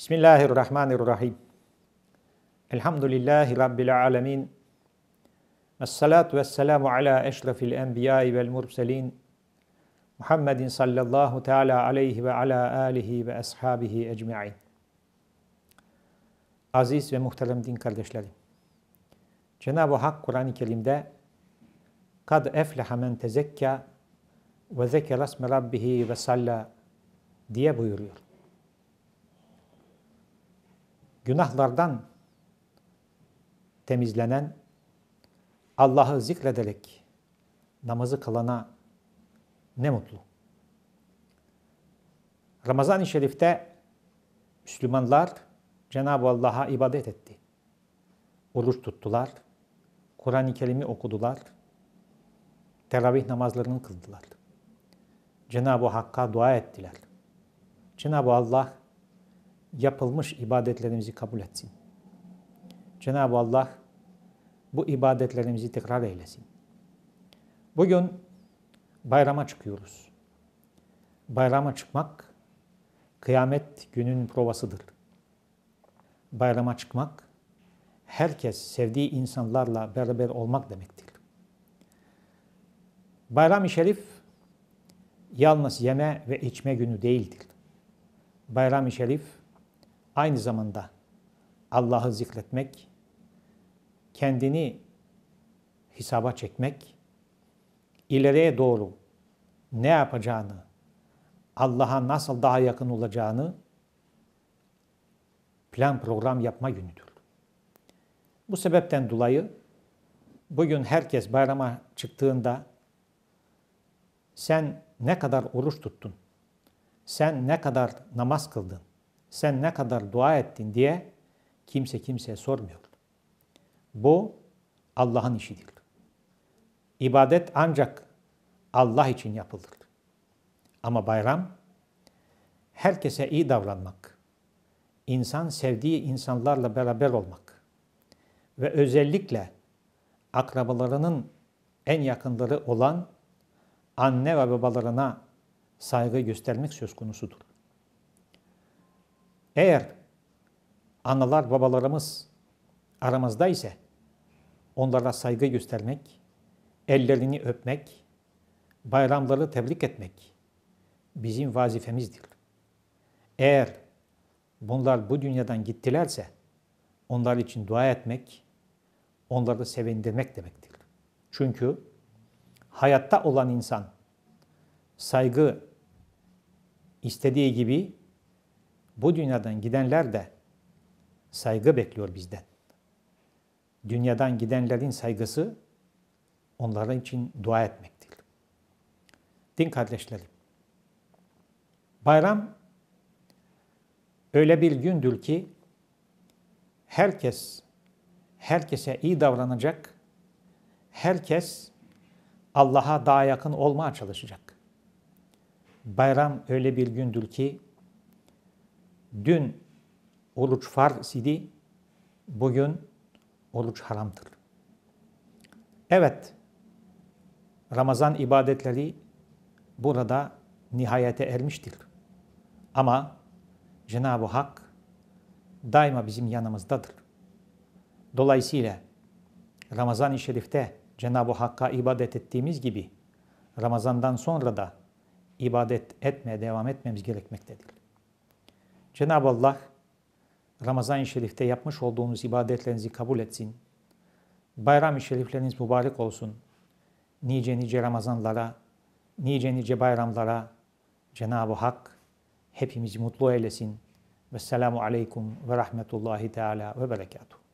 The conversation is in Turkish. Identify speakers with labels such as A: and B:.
A: Bismillahirrahmanirrahim. Elhamdülillahi Rabbil alemin. Esselatu vesselamu ala eşrafil enbiyai vel murselin. Muhammedin sallallahu teala aleyhi ve ala alihi ve ashabihi ecma'in. Aziz ve muhterem din kardeşlerim. Cenab-ı Hak Kur'an-ı Kerim'de kad efleha men tezekka ve zekerasme rabbihi ve salla diye buyuruyor günahlardan temizlenen, Allah'ı zikrederek namazı kılana ne mutlu. Ramazan-ı Şerif'te Müslümanlar Cenab-ı Allah'a ibadet etti. Oruç tuttular, Kur'an-ı Kerim'i okudular, teravih namazlarını kıldılar. Cenab-ı Hakk'a dua ettiler. Cenab-ı Allah yapılmış ibadetlerimizi kabul etsin. Cenab-ı Allah bu ibadetlerimizi tekrar eylesin. Bugün bayrama çıkıyoruz. Bayrama çıkmak kıyamet günün provasıdır. Bayrama çıkmak herkes sevdiği insanlarla beraber olmak demektir. Bayram-ı Şerif yalnız yeme ve içme günü değildir. Bayram-ı Şerif aynı zamanda Allah'ı zikretmek, kendini hesaba çekmek, ileriye doğru ne yapacağını, Allah'a nasıl daha yakın olacağını plan program yapma günüdür. Bu sebepten dolayı bugün herkes bayrama çıktığında sen ne kadar oruç tuttun, sen ne kadar namaz kıldın, sen ne kadar dua ettin diye kimse kimseye sormuyor. Bu Allah'ın işidir. İbadet ancak Allah için yapılır. Ama bayram herkese iyi davranmak, insan sevdiği insanlarla beraber olmak ve özellikle akrabalarının en yakınları olan anne ve babalarına saygı göstermek söz konusudur. Eğer analar babalarımız aramızda ise onlara saygı göstermek, ellerini öpmek, bayramları tebrik etmek bizim vazifemizdir. Eğer bunlar bu dünyadan gittilerse onlar için dua etmek, onları sevindirmek demektir. Çünkü hayatta olan insan saygı istediği gibi bu dünyadan gidenler de saygı bekliyor bizden. Dünyadan gidenlerin saygısı onlara için dua etmektir. Din kardeşlerim, bayram öyle bir gündür ki herkes herkese iyi davranacak, herkes Allah'a daha yakın olmaya çalışacak. Bayram öyle bir gündür ki dün oruç farz idi, bugün oruç haramdır. Evet, Ramazan ibadetleri burada nihayete ermiştir. Ama Cenab-ı Hak daima bizim yanımızdadır. Dolayısıyla Ramazan-ı Şerif'te Cenab-ı Hakk'a ibadet ettiğimiz gibi Ramazan'dan sonra da ibadet etmeye devam etmemiz gerekmektedir. Cenab-ı Allah Ramazan-ı Şerif'te yapmış olduğunuz ibadetlerinizi kabul etsin. Bayram-ı Şerifleriniz mübarek olsun. Nice nice Ramazanlara, nice nice bayramlara Cenab-ı Hak hepimizi mutlu eylesin. Vesselamu Aleyküm ve Rahmetullahi Teala ve Berekatuhu.